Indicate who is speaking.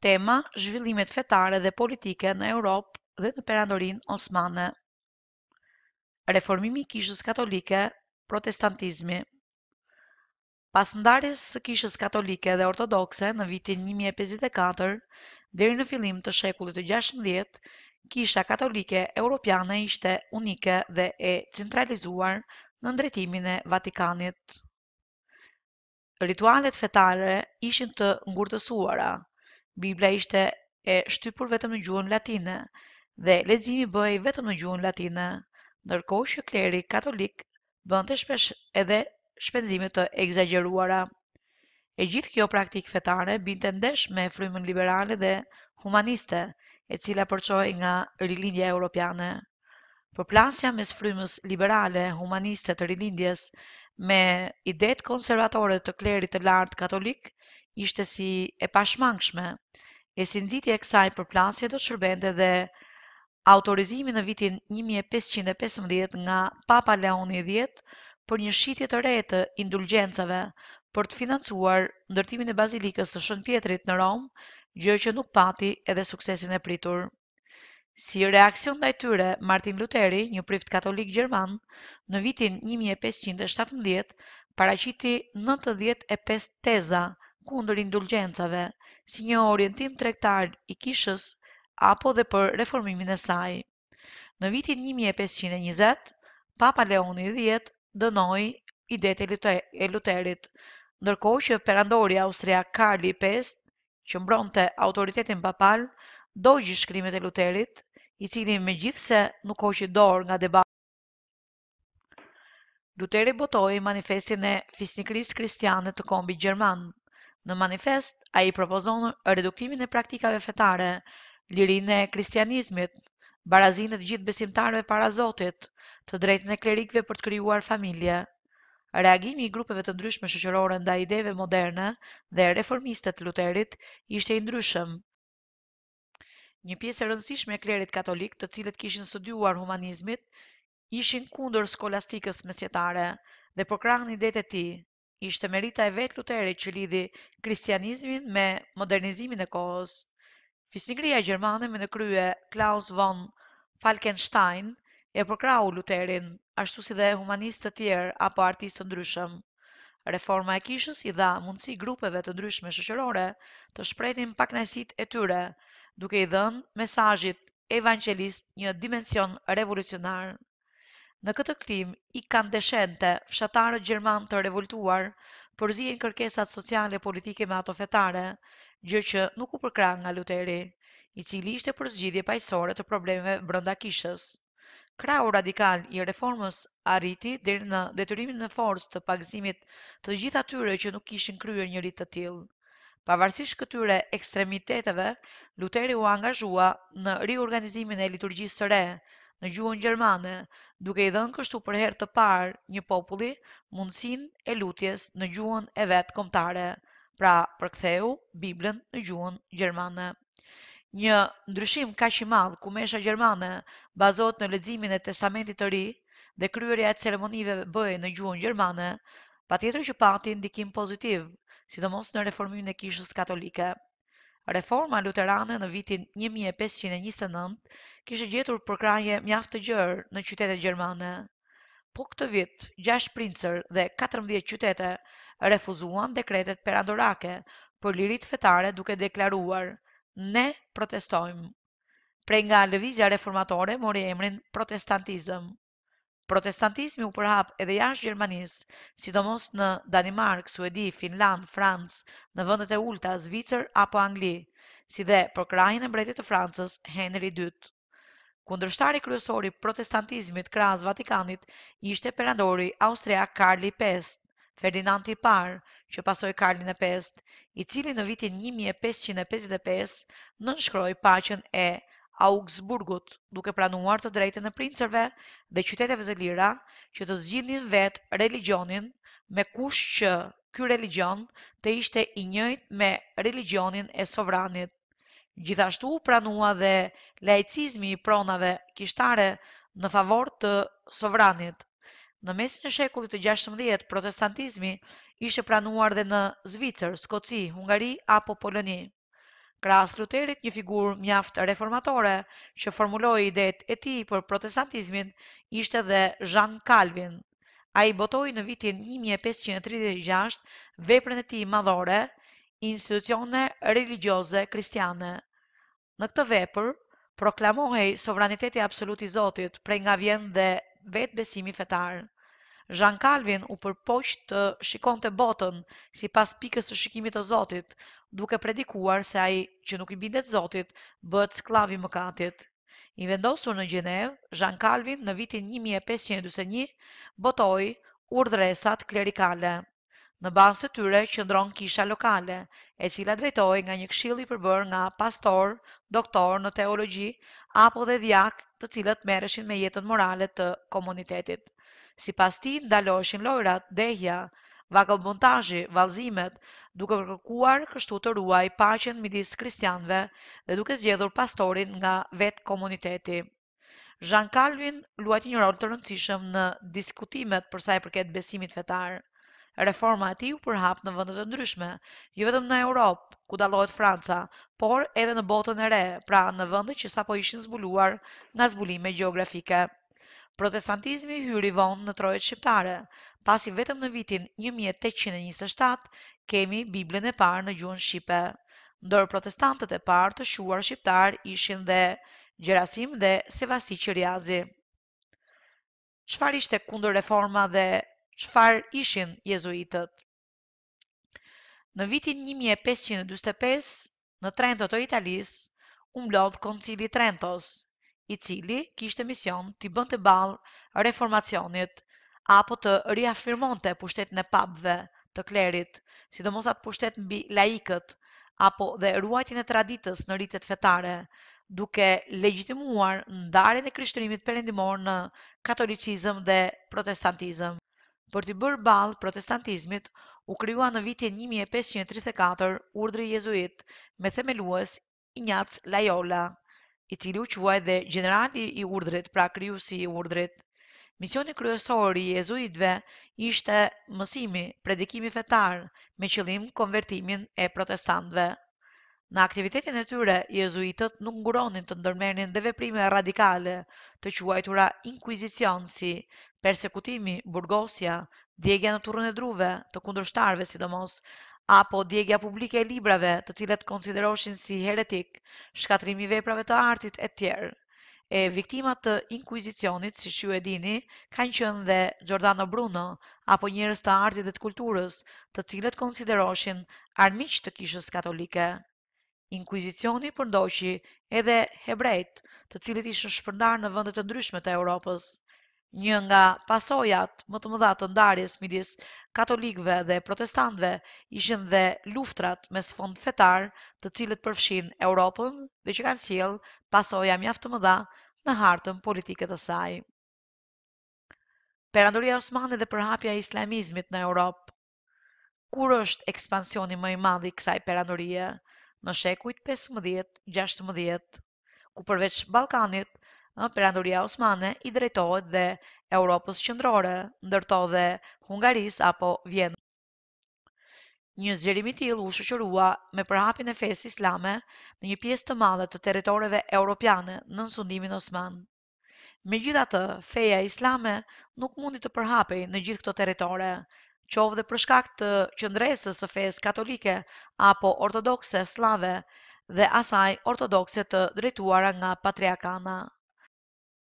Speaker 1: Tema, zhvillimet fetare dhe politike në Europë dhe në perandorin Osmane. Reformimi kishës katolike, protestantizmi. Pas ndarjes së kishës katolike dhe ortodokse në vitin 1054, deri në fillim të shekullit të 16, kisha katolike europiane ishte unike dhe e centralizuar në ndretimin e Vatikanit. Ritualet fetare ishin të ngurtësuara, Biblia ishte e shtypur vetëm në gjuhën latine dhe leximi bëhej vetëm në gjuhën latine, ndërkohë që kleri katolik bënte shpesh edhe shpenzime të egzageruara. E gjithë kjo praktik fetare binte ndesh me frymën liberale dhe humaniste, e cila përçoi nga rilindja europiane. Përplasja mes frymës liberale humaniste të rilindjes me idetë konservatore të klerit të lartë katolik ishte si e pashmangshme e si nëziti e kësaj për do të shërbende dhe autorizimi në vitin 1515 nga Papa Leoni X për një shqitje të rejtë të indulgencave për të financuar ndërtimin e bazilikës të shën Pietrit në Romë, gjë që nuk pati edhe suksesin e pritur. Si reakcion ndaj ajtyre, Martin Lutheri, një prift katolik Gjerman, në vitin 1517, paraciti 95 teza, kundër indulgencave, si një orientim trektar i kishës apo dhe për reformimin e saj. Në vitin 1520, Papa Leoni X dënoi idetë e Luterit, ndërkohë që perandori Austria Karli V, që mbronte autoritetin papal, dogji shkrimet e Luterit, i cili megjithse nuk hoqi dorë nga debati Luteri botoi manifestin e fisnikërisë kristiane të kombit gjerman. Në manifest, a i propozon reduktimin e praktikave fetare, lirin e kristianizmit, barazin e të gjithë besimtarve para Zotit, të drejtën e klerikve për të kryuar familje. Reagimi i grupeve të ndryshme shëqërore nda ideve moderne dhe reformistet të Luterit ishte i ndryshëm. Një pjesë e rëndësishme e klerit katolik të cilët kishin studiuar humanizmit, ishin kundër skolastikës mesjetare dhe përkrahën po idetë e tij, ishte merita e vetë Luteri që lidhi kristianizmin me modernizimin e kohës. Fisnikria Gjermane me në krye Klaus von Falkenstein e përkrau Luterin, ashtu si dhe humanistë të tjerë apo artistë të ndryshëm. Reforma e kishës i dha mundësi grupeve të ndryshme shëqërore të shpretin paknajsit e tyre, duke i dhënë mesajit evangelist një dimension revolucionarë. Në këtë klim, i kanë deshente fshatarët Gjerman të revoltuar, përzien kërkesat sociale politike me ato fetare, gjë që nuk u përkra nga Luteri, i cili ishte për zgjidhje të problemeve brënda kishës. Krau radikal i reformës arriti deri në detyrimin në forcë të pagëzimit të gjitha tyre që nuk kishin kryer një të tillë. Pavarësisht këtyre ekstremiteteve, Luteri u angazhua në riorganizimin e liturgjisë së re, në gjuhën gjermane, duke i dhënë kështu për herë të parë një populli mundësinë e lutjes në gjuhën e vet kombëtare, pra përktheu Biblën në gjuhën gjermane. Një ndryshim kaq i madh ku mesha gjermane bazohet në leximin e Testamentit të Ri dhe kryerja e ceremonive bëhej në gjuhën gjermane, patjetër që pati ndikim pozitiv, sidomos në reformimin e Kishës Katolike. Reforma luterane në vitin 1529 kishe gjetur përkraje mjaftë të gjërë në qytete gjermane. Po këtë vit, 6 princër dhe 14 qytete refuzuan dekretet perandorake për lirit fetare duke deklaruar ne protestojmë. Pre nga lëvizja reformatore mori emrin protestantizëm. Protestantizmi u përhap edhe jashtë Gjermanisë, sidomos në Danimark, Suedi, Finland, Francë, në vendet e ulta, Zvicër apo Angli, si dhe për krajin e mbretit të Francës, Henri II. Kundërshtari kryesor i protestantizmit krahas Vatikanit ishte perandori Austria Karli V, Ferdinand i par, që pasoi Karlin e V, i cili në vitin 1555 nënshkroi paqen e Augsburgut duke pranuar të drejtën e princërve dhe qyteteve të lira që të zgjidhnin vetë religionin me kusht që ky religion të ishte i njëjtë me religionin e sovranit. Gjithashtu u pranua dhe laicizmi i pronave kishtare në favor të sovranit. Në mesin e shekullit të 16 protestantizmi ishte pranuar dhe në Zvicër, Skoci, Hungari apo Poloni. Kras Lutherit, një figur mjaft reformatore që formuloi idetë e tij për protestantizmin, ishte dhe Jean Calvin. Ai botoi në vitin 1536 veprën e tij madhore, Institucione Religioze Kristiane. Në këtë vepër proklamohej sovraniteti absolut i Zotit prej nga vjen dhe vetë besimi fetar. Jean Calvin u përpoq të shikonte botën sipas pikës së shikimit të Zotit, duke predikuar se ai që nuk i bindet Zotit bëhet skllav i mëkatit. I vendosur në Gjenev, Jean Calvin në vitin 1541 botoi urdhresat klerikale. Në bazë të tyre qëndron kisha lokale, e cila drejtohej nga një këshill i përbërë nga pastor, doktor në teologji apo dhe djak, të cilët merreshin me jetën morale të komunitetit. Si pas ti, ndaloheshin lojrat, dehja, vakëllbuntajë, valzimet, duke kërkuar kështu të ruaj pachen midis kristianve dhe duke zgjedhur pastorin nga vetë komuniteti. Jean Calvin luajt një rol të rëndësishëm në diskutimet përsa i përket besimit fetar. Reforma ati u përhap në vende të ndryshme, jo vetëm në Europë, ku dallohet Franca, por edhe në botën e re, pra në vende që sapo ishin zbuluar nga zbulime gjeografike protestantizmi hyri vonë në trojët shqiptare, pasi vetëm në vitin 1827 kemi Biblën e parë në gjuhën Shqipe. Ndër protestantët e parë të shuar shqiptar ishin dhe Gjerasim dhe Sevasi Qiriazi. Qfar ishte kundër reforma dhe qfar ishin jezuitët? Në vitin 1545, në Trento të Italisë, umblodhë koncili Trentos, i cili kishte mision ti bënte balë reformacionit apo të riafirmonte pushtetin e papëve të klerit, sidomos atë pushtet mbi laikët apo dhe ruajtjen e traditës në rritet fetare, duke legjitimuar ndarjen e krishterimit perëndimor në katolicizm dhe protestantizëm. Për të bërë ballë protestantizmit u kryua në vitin 1534 urdhri jezuit me themelues Ignatius Loyola i cili u quaj dhe generali i urdrit, pra kryusi i urdrit. Misioni kryesor i jezuitve ishte mësimi, predikimi fetar, me qëllim konvertimin e protestantëve. Në aktivitetin e tyre, jezuitët nuk nguronin të ndërmenin dhe veprime radikale të quajtura inkuizicion si persekutimi, burgosja, djegja në turën e druve, të kundrështarve sidomos, apo djegja publike e librave të cilet konsideroshin si heretik, shkatrimi veprave të artit e tjerë. E viktimat të inkuizicionit, si shu e dini, kanë qënë dhe Giordano Bruno, apo njërës të artit dhe të kulturës, të cilet konsideroshin armiq të kishës katolike. Inkuizicioni përndoqi edhe hebrejt, të cilët ishin shpërndar në vende të ndryshme të Evropës. Një nga pasojat më të mëdha të ndarjes midis katolikëve dhe protestantëve ishin dhe luftrat me sfond fetar, të cilët përfshin Evropën dhe që kanë sjell pasoja mjaft të mëdha në hartën politike të saj. Perandoria Osmane dhe përhapja e islamizmit në Evropë. Kur është ekspansioni më i madh i kësaj perandorie? në shekujt 15-16, ku përveç Balkanit, Perandoria Osmane i drejtojt dhe Europës qëndrore, ndërto dhe Hungaris apo Vienë. Një zgjerimi tjil u shëqërua me përhapin e fesë islame në një pjesë të madhe të teritoreve europiane në nësundimin Osman. Me gjitha të feja islame nuk mundi të përhapin në gjithë këto teritore, qovë dhe përshkak të qëndresës së fes katolike apo ortodokse slave dhe asaj ortodokse të drejtuara nga patriakana.